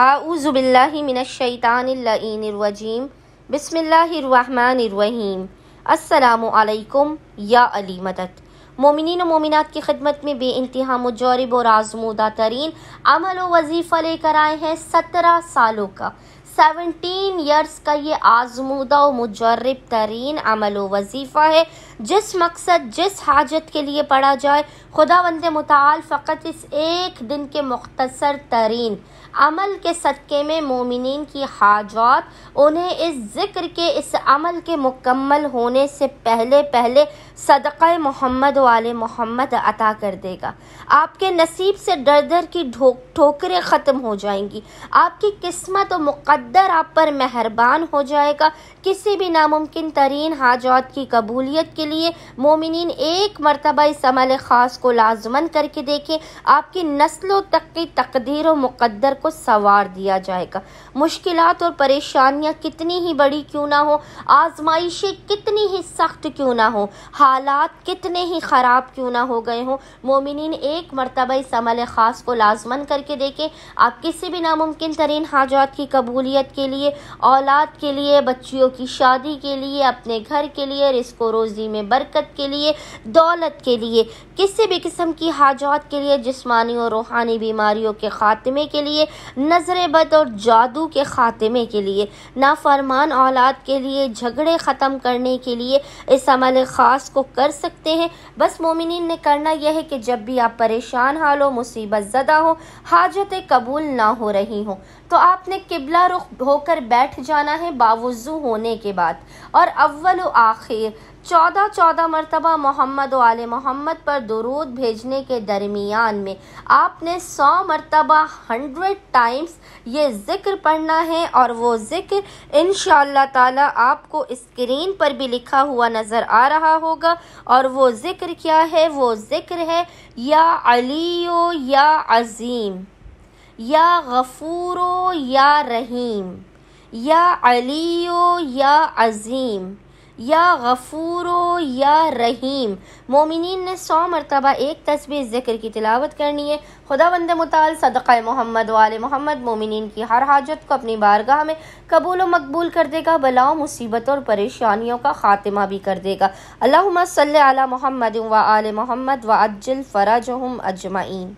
आऊज़बिल्लिमिनशैतानरवजीम बसमीम असलकम या अली मदद मोमिन मोमिनत की खिदमत में बे इंतहा मुजरब और आजमूदा तरीन अमल वजीफ़ा लेकर आए हैं सत्रह सालों का सेवनटीन ईयर्स का ये आजमूदा और मुजरब तरीन अमल व वजीफ़ा है जिस मकसद जिस हाजत के लिए पढ़ा जाए खुदा वंद मताल फ़कत इस एक दिन के मुख्तर तरीन अमल के सदक़े में मोमिन की हाजत उन्हें इस ज़िक्र के इस अमल के मुकम्मल होने से पहले पहले सदक़ मोहम्मद वाले मोहम्मद अता कर देगा आपके नसीब से डर दर की ठोकरें ख़त्म हो जाएंगी आपकी किस्मत और मुकद्दर आप पर मेहरबान हो जाएगा किसी भी नामुमकिन तरीन हाजत की कबूलियत के लिए मोमिन एक मरतबा इस अमल ख़ास को लाजमन करके देखें आपकी नस्लों तक की तकदीर व मुकदर को संवार दिया जाएगा मुश्किल और परेशानियाँ कितनी ही बड़ी क्यों ना हो आजमाइशें कितनी ही सख्त क्यों ना हो हालात कितने ही ख़राब क्यों ना हो गए हों मोमिन एक मरतबा इस अमल ख़ास को लाजमन करके देखें आप किसी भी नामुमकिन तरीन हाजात की कबूलियत के लिए औलाद के लिए बच्चियों की शादी के लिए अपने घर के लिए रिस्को रोज़ी में में बरकत के लिए दौलत के लिए किसी भी किस्म की हाजात के लिए जिस्मानी और रूहानी बीमारियों के ख़ात्मे के लिए नजर बद और जादू के ख़ात्मे के लिए नाफरमान औलाद के लिए झगड़े ख़त्म करने के लिए इस अमल ख़ास को कर सकते हैं बस मोमिन ने करना यह है कि जब भी आप परेशान हाल हो मुसीबत ज़दा हो हाजतें कबूल ना हो रही हों तो आपने किबला रुख होकर बैठ जाना है बावजू होने के बाद और अव्वल आखिर चौदह चौदह मरतबा मोहम्मद वाल मोहम्मद पर दरूद भेजने के दरमियान में आपने सौ मरतबा हंड्रेड टाइम्स ये ज़िक्र पढ़ना है और वो ज़िक्र इन ताला आपको स्क्रीन पर भी लिखा हुआ नज़र आ रहा होगा और वो ज़िक्र क्या है वो ज़िक्र है या अलीओ या अज़ीम या गफूरो या रहीम या अलीओ या अज़ीम या गफूर या रहीम मोमिन ने सौ मरतबा एक तस्वीर ज़िक्र की तिलावत करनी है खुदा बंद मताल सदक़ मोहम्मद वाल मोहम्मद मोमिन की हर हाजत को अपनी बारगाह में कबूल व मकबूल कर देगा बलाओं मुसीबतों और परेशानियों का ख़ात्मा भी कर देगा अल्लाह सल मोहम्मद व आल मोहम्मद व अज्जल फ़राज अजमाइन